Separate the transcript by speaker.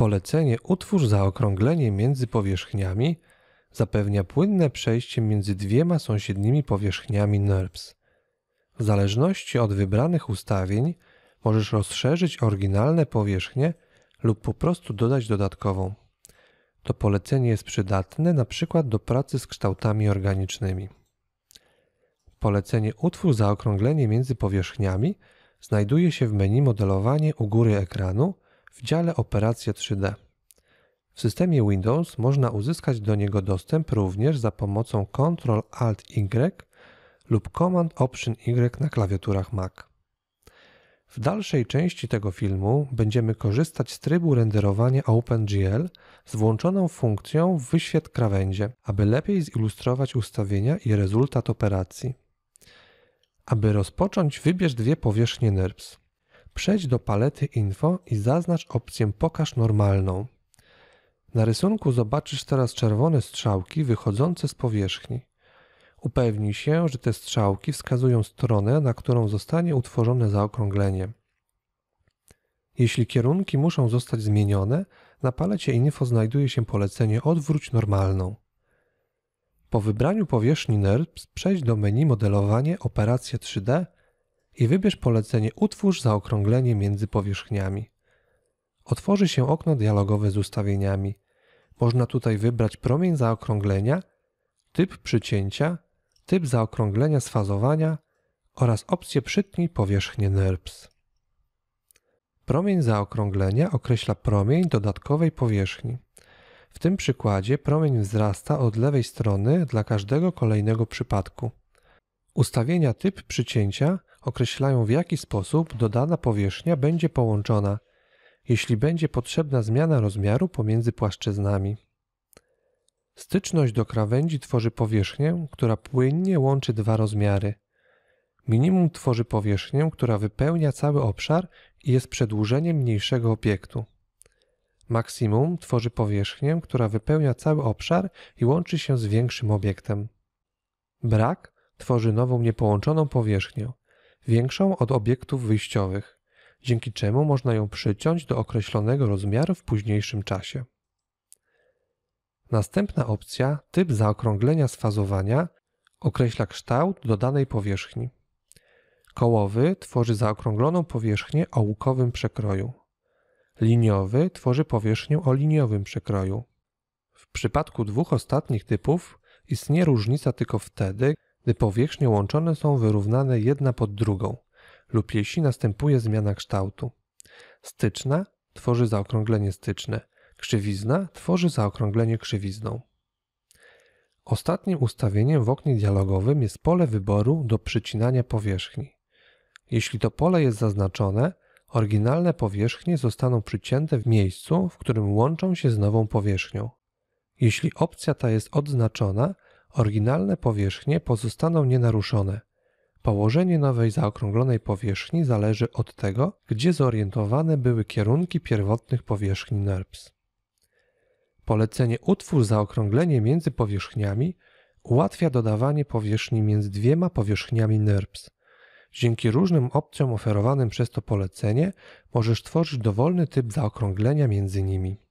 Speaker 1: Polecenie utwórz zaokrąglenie między powierzchniami zapewnia płynne przejście między dwiema sąsiednimi powierzchniami NURBS. W zależności od wybranych ustawień możesz rozszerzyć oryginalne powierzchnię lub po prostu dodać dodatkową. To polecenie jest przydatne np. do pracy z kształtami organicznymi. Polecenie utwórz zaokrąglenie między powierzchniami znajduje się w menu modelowanie u góry ekranu w dziale Operacje 3D. W systemie Windows można uzyskać do niego dostęp również za pomocą Ctrl-Alt-Y lub Command-Option-Y na klawiaturach Mac. W dalszej części tego filmu będziemy korzystać z trybu renderowania OpenGL z włączoną funkcją wyświetl krawędzie, aby lepiej zilustrować ustawienia i rezultat operacji. Aby rozpocząć, wybierz dwie powierzchnie NURBS. Przejdź do palety Info i zaznacz opcję Pokaż normalną. Na rysunku zobaczysz teraz czerwone strzałki wychodzące z powierzchni. Upewnij się, że te strzałki wskazują stronę, na którą zostanie utworzone zaokrąglenie. Jeśli kierunki muszą zostać zmienione, na palecie Info znajduje się polecenie Odwróć normalną. Po wybraniu powierzchni NURBS przejdź do menu Modelowanie Operacje 3D i wybierz polecenie Utwórz zaokrąglenie między powierzchniami. Otworzy się okno dialogowe z ustawieniami. Można tutaj wybrać promień zaokrąglenia, typ przycięcia, typ zaokrąglenia sfazowania oraz opcję Przytnij powierzchnię NURBS. Promień zaokrąglenia określa promień dodatkowej powierzchni. W tym przykładzie promień wzrasta od lewej strony dla każdego kolejnego przypadku. Ustawienia typ przycięcia określają w jaki sposób dodana powierzchnia będzie połączona, jeśli będzie potrzebna zmiana rozmiaru pomiędzy płaszczyznami. Styczność do krawędzi tworzy powierzchnię, która płynnie łączy dwa rozmiary. Minimum tworzy powierzchnię, która wypełnia cały obszar i jest przedłużeniem mniejszego obiektu. Maksimum tworzy powierzchnię, która wypełnia cały obszar i łączy się z większym obiektem. Brak tworzy nową niepołączoną powierzchnię, większą od obiektów wyjściowych, dzięki czemu można ją przyciąć do określonego rozmiaru w późniejszym czasie. Następna opcja, typ zaokrąglenia sfazowania, określa kształt dodanej powierzchni. Kołowy tworzy zaokrągloną powierzchnię o łukowym przekroju. Liniowy tworzy powierzchnię o liniowym przekroju. W przypadku dwóch ostatnich typów istnieje różnica tylko wtedy, gdy powierzchnie łączone są wyrównane jedna pod drugą lub jeśli następuje zmiana kształtu. Styczna tworzy zaokrąglenie styczne, krzywizna tworzy zaokrąglenie krzywizną. Ostatnim ustawieniem w oknie dialogowym jest pole wyboru do przycinania powierzchni. Jeśli to pole jest zaznaczone, oryginalne powierzchnie zostaną przycięte w miejscu, w którym łączą się z nową powierzchnią. Jeśli opcja ta jest odznaczona, Oryginalne powierzchnie pozostaną nienaruszone. Położenie nowej zaokrąglonej powierzchni zależy od tego, gdzie zorientowane były kierunki pierwotnych powierzchni NURBS. Polecenie utwórz zaokrąglenie między powierzchniami ułatwia dodawanie powierzchni między dwiema powierzchniami NURBS. Dzięki różnym opcjom oferowanym przez to polecenie możesz tworzyć dowolny typ zaokrąglenia między nimi.